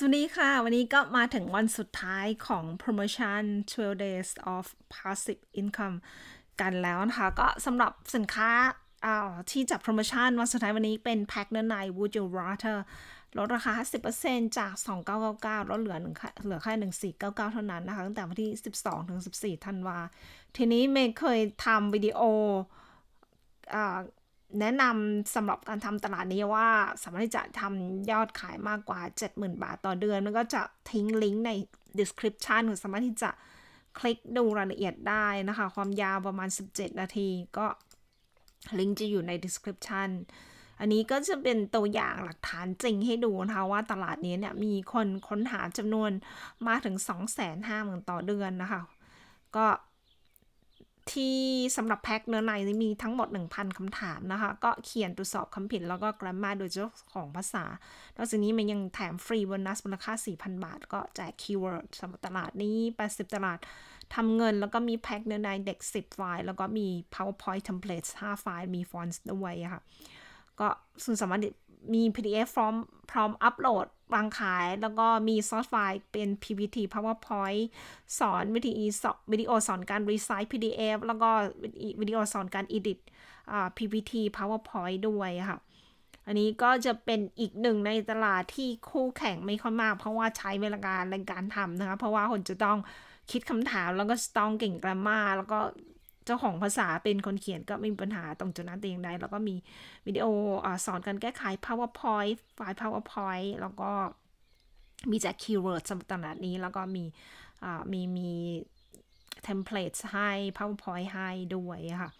สวัสดีค่ะ วันนี้ก็มาถึงวันสุดท้ายของโปรโมชั่น 12 days of passive income กันแล้วนะคะ ก็สำหรับสินค้าที่จับโปรโมชั่นวันสุดท้ายวันนี้เป็นแพ็คเนื้อใน Would You Rather ลดราคา10%จาก 2999ลดเหลือเหลือแค่1499 เท่านั้นนะคะ ตั้งแต่วันที่ 12ถึง14 ธันวา ทีนี้เมย์เคยทำวิดีโอแนะนำสำหรับการทำตลาดนี้ว่าสามารถที่จะทำยอดขายมากกว่า 70,000 บาทต่อเดือน แล้วก็จะทิ้งลิงก์ใน description รือสามารถที่จะคลิกดูรายละเอียดได้นะคะ ความยาวประมาณ 17 นาทีก็ลิงก์จะอยู่ใน description อันนี้ก็จะเป็นตัวอย่างหลักฐานจริงให้ดูนะคะว่าตลาดนี้เนี่ยมีคนค้นหาจำนวนมากถึง 2 5 0 0 0 0ต่อเดือนนะคะก็ที่สำหรับแพ็คเนื้อในมีทั้งหมด 1,000คำถามนะคะ ก็เขียนตรวจสอบคำผิดแล้วก็กรามาโดยเจ้าของภาษานอกจากนี้มันยังแถมฟรีโบนัสมูลค่า 4,000 บาท ก็แจกคีย์เวิร์ดสำหรับตลาดนี้ 80 ตลาดทำเงิน แล้วก็มีแพ็คเนื้อในเด็ก 10 ไฟล์แล้วก็มี PowerPoint t e m p l a t e 5ไฟล์ มีฟอนต์ด้วยค่ะ ก็ส่วนสามารถมี PDF พร้อมพร้อมอัปโหลดวางขายแล้วก็มีซอฟต์ไฟล์เป็น PPT PowerPoint สอนวิธีสอวิดีโอสอนการรีไซต์ PDF แล้วก็วิดีโอสอนการ edit PPT PowerPoint ด้วยค่ะ อันนี้ก็จะเป็นอีกหนึ่งในตลาดที่คู่แข่งไม่ค่อยมาก เพราะว่าใช้เวลาการในการทำนะคะ เพราะว่าคนจะต้องคิดคำถามแล้วก็ต้องเก่งกรามาแล้วก็เจ้าของภาษาเป็นคนเขียนก็ไม่มีปัญหาตรงจุดนั้นแต่อย่างใดแล้วก็มีวิดีโออสอนการแก้ไข powerpoint ไฟล์ powerpoint แล้วก็มีแจกคีย์เวิร์ดสำหรับตลาดนี้ แล้วก็มีมีมีเทมเพลตให้ powerpoint ให้ด้วยค่ะ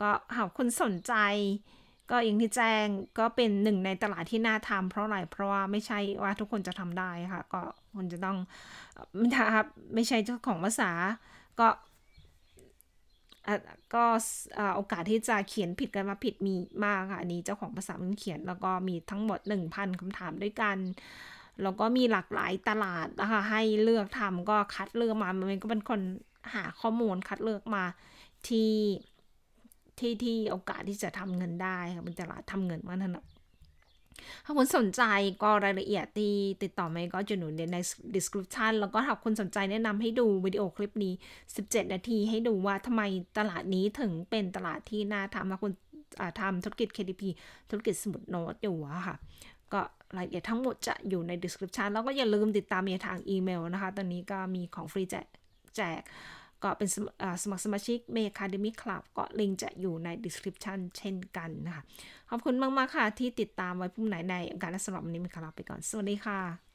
ก็หากคุณสนใจ ก็อย่างที่แจ้งก็เป็นหนึ่งในตลาดที่น่าทำเพราะอะไรเพราะว่าไม่ใช่ว่าทุกคนจะทำได้ค่ะ ก็คุณจะต้องช่ครับไม่ใช่เจ้าของภาษาก็ก็โอกาสที่จะเขียนผิดกันมาผิดมีมากค่ะอันนี้เจ้าของภาษามันเขียนแล้วก็มีทั้งหมด 1,000 คำถามด้วยกัน แล้วก็มีหลากหลายตลาดนะคะให้เลือกทำก็คัดเลือกมามันก็เป็นคนหาข้อมูลคัดเลือกมาที่ที่ที่โอกาสที่จะทำเงินได้ค่ะเป็นตลาดทำเงินมันถนัดถ้าคุณสนใจก็รายละเอียดตีติดต่อไมก็จะหนุนใน description แล้วก็ถ้าคุณสนใจแนะนำให้ดูวิดีโอคลิปนี้ 17 นาทีให้ดูว่าทำไมตลาดนี้ถึงเป็นตลาดที่น่าทำถ้าคุณทำธุรกิจ KDP ธุรกิจสมุดโน้ตอยู่ค่ะ ก็รายละเอียดทั้งหมดจะอยู่ใน description แล้วก็อย่าลืมติดตามในทางอีเมลนะคะตอนนี้ก็มีของฟรีแจกแจกก็เป็นสมัครสมาชิกเมคาเดมิคลับ ก็ลิงก์จะอยู่ใน description เช่นกันนะคะขอบคุณมากๆค่ะที่ติดตามไว้พุ่มไหนในการสำหรับวันนี้มีคาราไปก่อน สวัสดีค่ะ